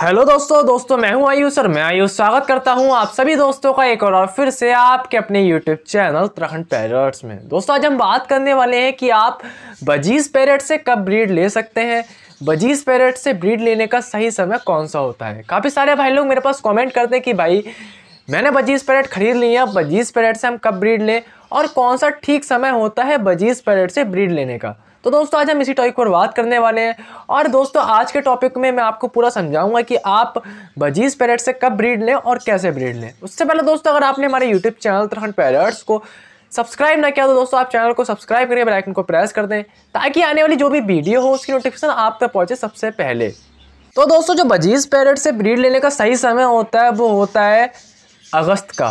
hello दोस्तों दोस्तों मैं हूं आयुष और मैं आयुष स्वागत करता हूं आप सभी दोस्तों का एक और, और फिर से आपके अपने यूट्यूब चैनल उत्तराखंड पैरट्स में दोस्तों आज हम बात करने वाले हैं कि आप बजीज पैरट से कब ब्रीड ले सकते हैं बजीज पैरट से ब्रीड लेने का सही समय कौन सा होता है काफ़ी सारे भाई लोग मेरे पास कॉमेंट करते हैं कि भाई मैंने बजीज पैरट खरीद लिया बजीज पैरट से हम कब ब्रीड लें और कौन सा ठीक समय होता है बजीज पैरट से ब्रीड लेने का तो दोस्तों आज हम इसी टॉपिक पर बात करने वाले हैं और दोस्तों आज के टॉपिक में मैं आपको पूरा समझाऊंगा कि आप बजीज पैरेट से कब ब्रीड लें और कैसे ब्रीड लें उससे पहले दोस्तों अगर आपने हमारे यूट्यूब चैनल उत्तराखंड पैरट्स को सब्सक्राइब ना किया तो दोस्तों आप चैनल को सब्सक्राइब करके बेलाइकन को प्रेस कर दें ताकि आने वाली जो भी वीडियो हो उसकी नोटिफिकेशन आप तक पहुँचे सबसे पहले तो दोस्तों जो बजीज पैरेट से ब्रीड लेने का सही समय होता है वो होता है अगस्त का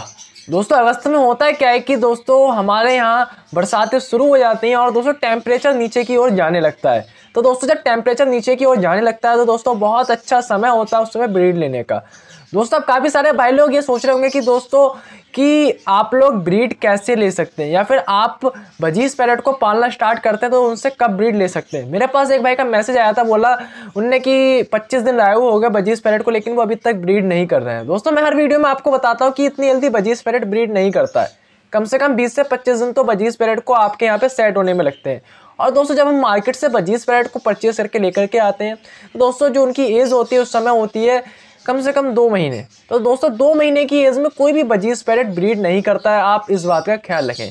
दोस्तों अगस्त में होता है क्या है कि दोस्तों हमारे यहाँ बरसातें शुरू हो जाती हैं और दोस्तों टेम्परेचर नीचे की ओर जाने लगता है तो दोस्तों जब टेम्परेचर नीचे की ओर जाने लगता है तो दोस्तों बहुत अच्छा समय होता है उस समय ब्रीड लेने का दोस्तों अब काफ़ी सारे भाई लोग ये सोच रहे होंगे कि दोस्तों कि आप लोग ब्रीड कैसे ले सकते हैं या फिर आप बजीज पैरेट को पालना स्टार्ट करते हैं तो उनसे कब ब्रीड ले सकते हैं मेरे पास एक भाई का मैसेज आया था बोला उनने कि 25 दिन लाए हुए हो गया बजीज पैरेट को लेकिन वो अभी तक ब्रीड नहीं कर रहे हैं दोस्तों मैं हर वीडियो में आपको बताता हूँ कि इतनी जल्दी बजीज पैरेट ब्रीड नहीं करता है कम से कम बीस से पच्चीस दिन तो बजीज पैरेट को आपके यहाँ पर सेट होने में लगते हैं और दोस्तों जब हम मार्केट से बजीज पैरेट को परचेज़ करके लेकर के आते हैं तो दोस्तों जो उनकी एज होती है उस समय होती है कम से कम दो महीने तो दोस्तों दो महीने की एज में कोई भी बजीज पैरेट ब्रीड नहीं करता है आप इस बात का ख्याल रखें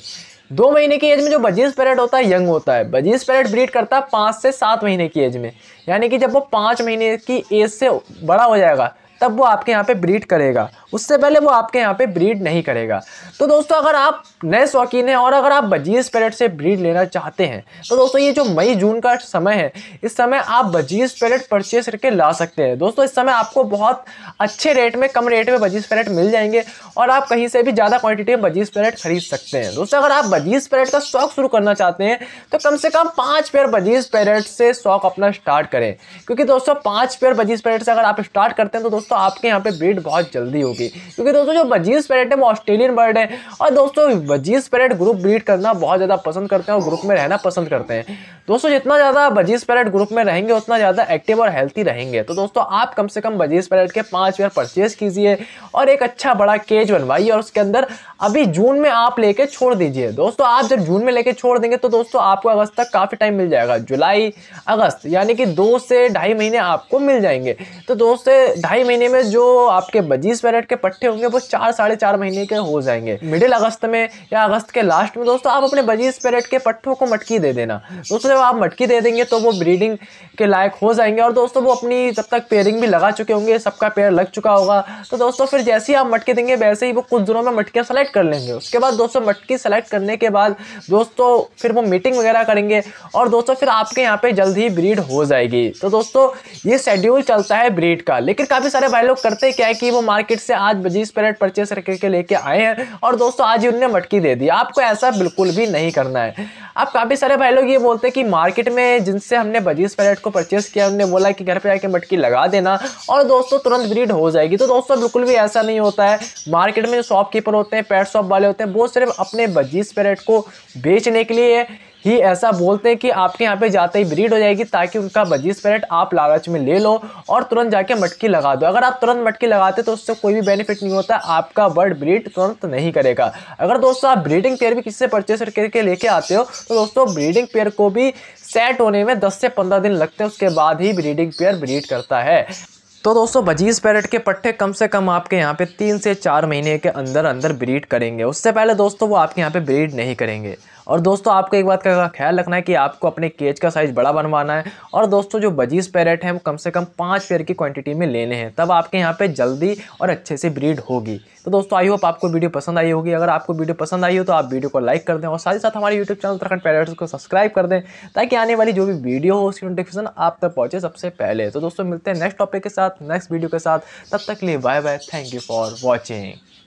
दो महीने की एज में जो बजीज पैरेट होता है यंग होता है बजीज पैरेट ब्रीड करता है पाँच से सात महीने की एज में यानी कि जब वो पाँच महीने की एज से बड़ा हो जाएगा तब वो आपके यहाँ पे ब्रीड करेगा उससे पहले वो आपके यहाँ पे ब्रीड नहीं करेगा तो दोस्तों अगर आप नए शौकीन हैं और अगर आप बजीज पैरेट से ब्रीड लेना चाहते हैं तो दोस्तों ये जो मई जून का समय है इस समय आप बजीज पैरेट परचेज करके ला सकते हैं दोस्तों इस समय आपको बहुत अच्छे रेट में कम रेट में बजीज पैरेट मिल जाएंगे और आप कहीं से भी ज़्यादा क्वान्टिटी में बजीज पैरेट खरीद सकते हैं दोस्तों अगर आप बजीज पैरेट का शौक शुरू करना चाहते हैं तो कम से कम पाँच पेयर बजीज पैरेट से शौक अपना स्टार्ट करें क्योंकि दोस्तों पाँच पेयर बजीज पैरेट से अगर आप स्टार्ट करते हैं तो दोस्तों आपके यहाँ पर ब्रीड बहुत जल्दी होगी होगी क्योंकि दोस्तों जो बजीज पैरेट है वो ऑस्ट्रेलियन बर्ड है और दोस्तों बजीज पैरेट ग्रुप ब्रीड करना बहुत ज़्यादा पसंद करते हैं और ग्रुप में रहना पसंद करते हैं दोस्तों जितना ज़्यादा बजीज पैरेट ग्रुप में रहेंगे उतना ज़्यादा एक्टिव और हेल्थी रहेंगे तो दोस्तों आप कम से कम बजीज पैरेट के पाँच पेयर परचेज कीजिए और एक अच्छा बड़ा केज बनवाइए और उसके अंदर अभी जून में आप लेके छोड़ दीजिए दोस्तों आप जब जून में लेके छोड़ देंगे तो दोस्तों आपको अगस्त तक काफ़ी टाइम मिल जाएगा जुलाई अगस्त यानी कि दो से ढाई महीने आपको मिल जाएंगे तो दोस्तों ढाई महीने में जो आपके बजीज पैरेट के पट्टे होंगे वो चार साढ़े चार महीने के हो जाएंगे मिडिल अगस्त में या अगस्त के लास्ट में दोस्तों आप अपने बजीज पैरेट के पट्टों को मटकी दे देना दोस्तों जब आप मटकी दे देंगे तो वो ब्रीडिंग के लायक हो जाएंगे और दोस्तों वो अपनी जब तक पेयरिंग भी लगा चुके होंगे सबका पेयर लग चुका होगा तो दोस्तों फिर जैसे ही आप मटके देंगे वैसे ही वो कुछ दिनों में मटकियाँ सेलेक्ट कर लेंगे उसके बाद दोस्तों मटकी सेलेक्ट करने के बाद दोस्तों फिर वो मीटिंग वगैरह करेंगे और दोस्तों फिर आपके यहाँ पर जल्द ही ब्रीड हो जाएगी तो दोस्तों ये शेड्यूल चलता है ब्रीड का लेकिन काफ़ी सारे भाई लोग करते क्या है कि वो मार्केट से आज बजीज पैरेट परचेस करके लेके आए हैं और दोस्तों आज ही उनने मटकी दे दी आपको ऐसा बिल्कुल भी नहीं करना है अब काफ़ी सारे भाई लोग ये बोलते हैं कि मार्केट में जिनसे हमने बजीज पैरेट को परचेस किया उनने बोला कि घर पर आके मटकी लगा देना और दोस्तों तुरंत ब्रीड हो जाएगी तो दोस्तों बिल्कुल भी ऐसा नहीं होता है मार्केट में जो शॉपकीपर होते हैं पेट शॉप वाले होते हैं वो सिर्फ अपने बजीज पैरेट को बेचने के लिए ही ऐसा बोलते हैं कि आपके यहाँ पे जाते ही ब्रीड हो जाएगी ताकि उनका बजीज पैरेट आप लालच में ले लो और तुरंत जाके मटकी लगा दो अगर आप तुरंत मटकी लगाते तो उससे कोई भी बेनिफिट नहीं होता आपका बर्ड ब्रीड तुरंत नहीं करेगा अगर दोस्तों आप ब्रीडिंग पेयर भी किसी से परचेस करके लेके आते हो तो दोस्तों ब्रीडिंग पेयर को भी सेट होने में दस से पंद्रह दिन लगते हैं उसके बाद ही ब्रीडिंग पेयर ब्रीड करता है तो दोस्तों बजीज पैरेट के पट्टे कम से कम आपके यहाँ पे तीन से चार महीने के अंदर अंदर ब्रीड करेंगे उससे पहले दोस्तों वो आपके यहाँ पे ब्रीड नहीं करेंगे और दोस्तों आपको एक बात का ख्याल रखना है कि आपको अपने केज का साइज़ बड़ा बनवाना है और दोस्तों जो बजीज पैरेट हैं वो कम से कम पाँच पेयर की क्वान्टिटी में लेने हैं तब आपके यहाँ पर जल्दी और अच्छे से ब्रीड होगी तो दोस्तों आई होप आपको वीडियो पसंद आई होगी अगर आपको वीडियो पसंद आई हो तो आप वीडियो को लाइक कर दें और साथ ही साथ हमारे यूट्यूब चैनल उत्तराखंड पैरेट्स को सब्सक्राइब कर दें ताकि आने वाली जो भी वीडियो हो उसकी नोटिफिकेशन आप तक पहुँचे सबसे पहले तो दोस्तों मिलते हैं नेक्स्ट टॉपिक के साथ साथ नेक्स्ट वीडियो के साथ तब तक लिए bye bye thank you for watching